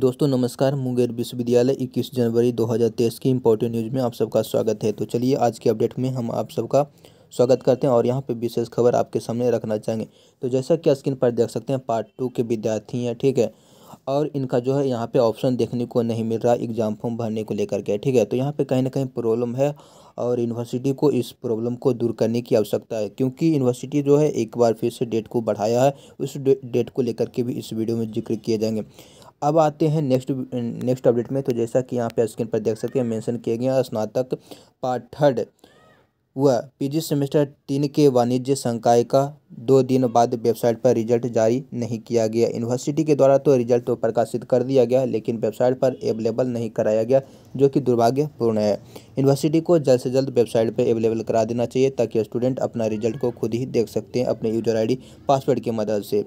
दोस्तों नमस्कार मुंगेर विश्वविद्यालय 21 जनवरी 2023 की इम्पोर्टेंट न्यूज़ में आप सबका स्वागत है तो चलिए आज के अपडेट में हम आप सबका स्वागत करते हैं और यहाँ पे विशेष खबर आपके सामने रखना चाहेंगे तो जैसा कि स्क्रीन पर देख सकते हैं पार्ट टू के विद्यार्थी हैं ठीक है और इनका जो है यहाँ पर ऑप्शन देखने को नहीं मिल रहा एग्ज़ाम फॉर्म भरने को लेकर के ठीक है तो यहाँ पर कहीं ना कहीं प्रॉब्लम है और यूनिवर्सिटी को इस प्रॉब्लम को दूर करने की आवश्यकता है क्योंकि यूनिवर्सिटी जो है एक बार फिर से डेट को बढ़ाया है उस डेट को लेकर के भी इस वीडियो में जिक्र किए जाएंगे अब आते हैं नेक्स्ट नेक्स्ट अपडेट में तो जैसा कि यहाँ पे स्क्रीन पर देख सकते हैं मेंशन किया गया स्नातक पार्ट थर्ड व पीजी सेमेस्टर तीन के वाणिज्य संकाय का दो दिन बाद वेबसाइट पर रिजल्ट जारी नहीं किया गया यूनिवर्सिटी के द्वारा तो रिजल्ट तो प्रकाशित कर दिया गया लेकिन वेबसाइट पर अवेलेबल नहीं कराया गया जो कि दुर्भाग्यपूर्ण है यूनिवर्सिटी को जल्द से जल्द वेबसाइट पर अवेलेबल करा देना चाहिए ताकि स्टूडेंट अपना रिजल्ट को खुद ही देख सकते हैं अपने यूजर आई पासवर्ड की मदद से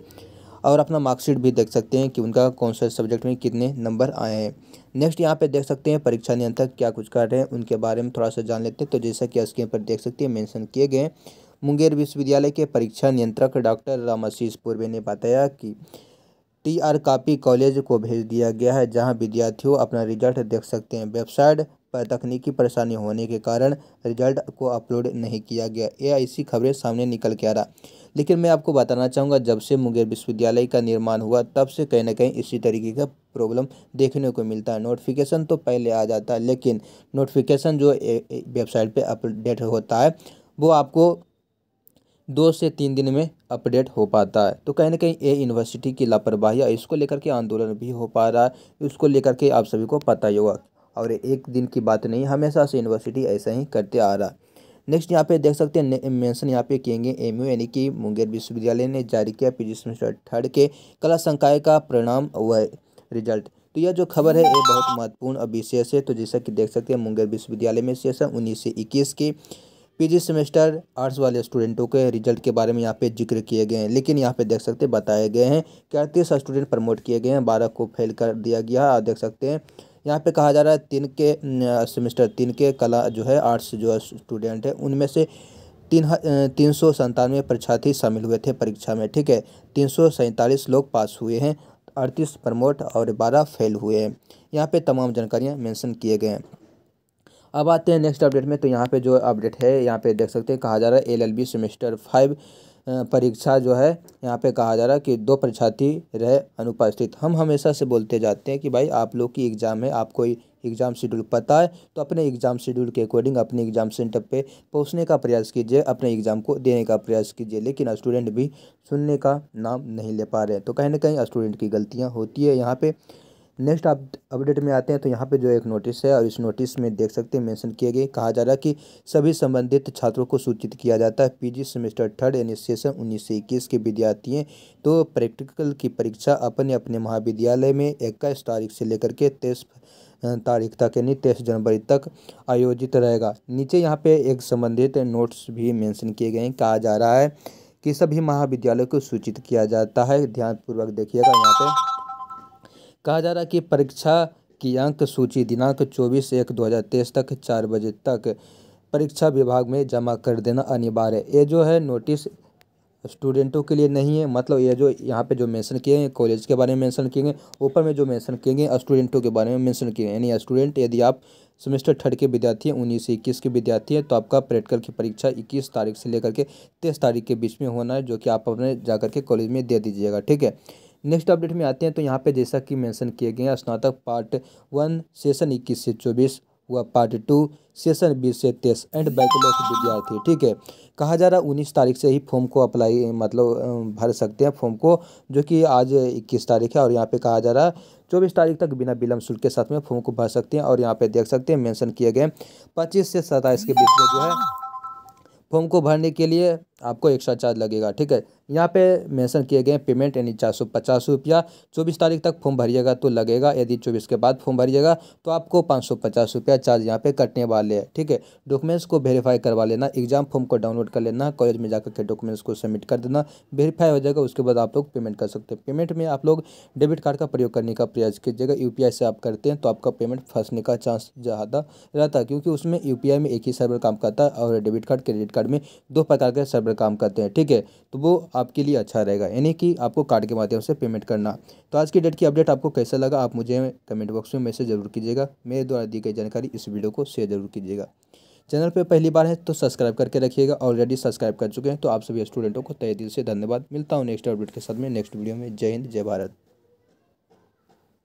और अपना मार्कशीट भी देख सकते हैं कि उनका कौन सा सब्जेक्ट में कितने नंबर आए हैं नेक्स्ट यहाँ पे देख सकते हैं परीक्षा नियंत्रक क्या कुछ कर रहे हैं उनके बारे में थोड़ा सा जान लेते हैं तो जैसा कि स्क्रीन पर देख सकते हैं मेंशन किए गए मुंगेर विश्वविद्यालय के परीक्षा नियंत्रक डॉक्टर रामाशीष पूर्वे ने बताया कि टी आर कापी कॉलेज को भेज दिया गया है जहां विद्यार्थियों अपना रिजल्ट देख सकते हैं वेबसाइट पर तकनीकी परेशानी होने के कारण रिजल्ट को अपलोड नहीं किया गया यह ऐसी खबरें सामने निकल के आ रहा लेकिन मैं आपको बताना चाहूँगा जब से मुंगेर विश्वविद्यालय का निर्माण हुआ तब से कहीं ना कहीं इसी तरीके का प्रॉब्लम देखने को मिलता है नोटिफिकेशन तो पहले आ जाता है लेकिन नोटिफिकेशन जो वेबसाइट पर अपडेट होता है वो आपको दो से तीन दिन में अपडेट हो पाता है तो कहीं ना कहीं ये यूनिवर्सिटी की लापरवाही इसको लेकर के आंदोलन भी हो पा रहा है इसको लेकर के आप सभी को पता ही होगा और एक दिन की बात नहीं हमेशा से यूनिवर्सिटी ऐसा ही करते आ रहा नेक्स्ट यहाँ पे देख सकते हैं मेंशन यहाँ पे किएंगे एम यू यानी कि मुंगेर विश्वविद्यालय ने जारी किया पी जी सेमेस्टर थर्ड के कला संकाय का परिणाम हुआ रिजल्ट तो यह जो खबर है ये बहुत महत्वपूर्ण और विशेष है तो जैसा कि देख सकते हैं मुंगेर विश्वविद्यालय में सेशन उन्नीस से इक्कीस की जी सेमेस्टर आर्ट्स वाले स्टूडेंटों के रिजल्ट के बारे में यहाँ पे जिक्र किए गए हैं लेकिन यहाँ पे देख सकते हैं बताए गए हैं कि अड़तीस स्टूडेंट प्रमोट किए गए हैं बारह को फेल कर दिया गया और देख सकते हैं यहाँ पे कहा जा रहा है तीन के सेमेस्टर तीन के कला जो है आर्ट्स जो स्टूडेंट है उनमें से तीन तीन सौ संतानवे परीक्षार्थी शामिल हुए थे परीक्षा में ठीक है तीन सौ सैंतालीस लोग पास हुए हैं अड़तीस प्रमोट और बारह फेल हुए हैं यहाँ पे तमाम जानकारियाँ मेंशन किए गए हैं अब आते हैं नेक्स्ट अपडेट में तो यहाँ पे जो अपडेट है यहाँ पे देख सकते हैं कहा जा रहा है एलएलबी सेमेस्टर फाइव परीक्षा जो है यहाँ पे कहा जा रहा है कि दो परीक्षार्थी रहे अनुपस्थित हम हमेशा से बोलते जाते हैं कि भाई आप लोग की एग्ज़ाम है आपको एग्ज़ाम शेड्यूल पता है तो अपने एग्ज़ाम शेड्यूल के अकॉर्डिंग अपने एग्ज़ाम सेंटर पे पहुँचने का प्रयास कीजिए अपने एग्ज़ाम को देने का प्रयास कीजिए लेकिन स्टूडेंट भी सुनने का नाम नहीं ले पा रहे तो कहीं ना कहीं स्टूडेंट की गलतियाँ होती है यहाँ पर नेक्स्ट आप अपडेट में आते हैं तो यहाँ पे जो एक नोटिस है और इस नोटिस में देख सकते हैं मेंशन किए गए कहा जा रहा है कि सभी संबंधित छात्रों को सूचित किया जाता है पीजी सेमेस्टर थर्ड यानी सेशन उन्नीस से इक्कीस के विद्यार्थी तो प्रैक्टिकल की परीक्षा अपने अपने महाविद्यालय में इक्कीस तारीख से लेकर के तेईस तारीख तक यानी तेईस जनवरी तक आयोजित रहेगा नीचे यहाँ पर एक संबंधित नोट्स भी मैंशन किए गए कहा जा रहा है कि सभी महाविद्यालयों को सूचित किया जाता है ध्यानपूर्वक देखिएगा यहाँ पर कहा जा रहा है कि परीक्षा की अंक सूची दिनांक चौबीस एक दो हज़ार तेईस तक चार बजे तक परीक्षा विभाग में जमा कर देना अनिवार्य है ये जो है नोटिस स्टूडेंटों के लिए नहीं है मतलब ये जो यहाँ पे जो मेंशन किए हैं कॉलेज के बारे में मेंशन किए हैं ऊपर में जो मेंशन किए हैं स्टूडेंटों के बारे में मेंशन किए हैं यानी स्टूडेंट यदि आप सेमेस्टर थर्ड के विद्यार्थी हैं उन्नीस से इक्कीस के विद्यार्थी हैं तो आपका प्रैक्टिकल की परीक्षा इक्कीस तारीख से लेकर के तेईस तारीख के बीच में होना है जो कि आप अपने जा के कॉलेज में दे दीजिएगा ठीक है नेक्स्ट अपडेट में आते हैं तो यहाँ पे जैसा कि मेंशन किए गए हैं स्नातक पार्ट वन सेशन इक्कीस से चौबीस हुआ पार्ट टू सेशन बीस से तेईस एंड बैकलॉग विद्यार्थी ठीक है कहा जा रहा है उन्नीस तारीख से ही फॉर्म को अप्लाई मतलब भर सकते हैं फॉर्म को जो कि आज इक्कीस तारीख है और यहाँ पे कहा जा रहा है चौबीस तारीख तक बिना विलम्ब शुल्क के साथ में फॉर्म को भर सकते हैं और यहाँ पे देख सकते हैं मेंशन किए गए पच्चीस से सत्ताईस के बीच में जो है फॉर्म को भरने के लिए आपको एक्स्ट्रा चार्ज लगेगा ठीक है यहाँ पे मेंशन किए गए पेमेंट यानी चार सौ पचास रुपया चौबीस तारीख तक फॉर्म भरिएगा तो लगेगा यदि चौबीस के बाद फॉर्म भरिएगा तो आपको पाँच सौ पचास रुपया चार्ज यहाँ पे कटने वाले हैं ठीक है डॉक्यूमेंट्स को वेरीफाई करवा लेना एग्जाम फॉर्म को डाउनलोड कर लेना कॉलेज में जाकर के डॉक्यूमेंट्स को सबमिट कर देना वेरीफाई हो जाएगा उसके बाद आप लोग पेमेंट कर सकते हैं पेमेंट में आप लोग डेबिट कार्ड का प्रयोग करने का प्रयास कीजिएगा यू से आप करते हैं तो आपका पेमेंट फंसने का चांस ज़्यादा रहता है क्योंकि उसमें यू में एक ही सर्वर काम करता है और डेबिट कार्ड क्रेडिट कार्ड में दो प्रकार के सर्वर पर काम करते हैं ठीक है तो वो आपके लिए अच्छा रहेगा यानी कि आपको कार्ड के माध्यम से पेमेंट करना तो आज की डेट की अपडेट आपको कैसा लगा आप मुझे कमेंट बॉक्स में मैसेज जरूर कीजिएगा मेरे द्वारा दी गई जानकारी इस वीडियो को शेयर जरूर कीजिएगा चैनल पर पहली बार है तो सब्सक्राइब करके रखिएगा ऑलरेडी सब्सक्राइब कर चुके हैं तो आप सभी स्टूडेंटों को तय दिल से धन्यवाद मिलता हूँ नेक्स्ट अपडेट के साथ में नेक्स्ट वीडियो में जय हिंद जय भारत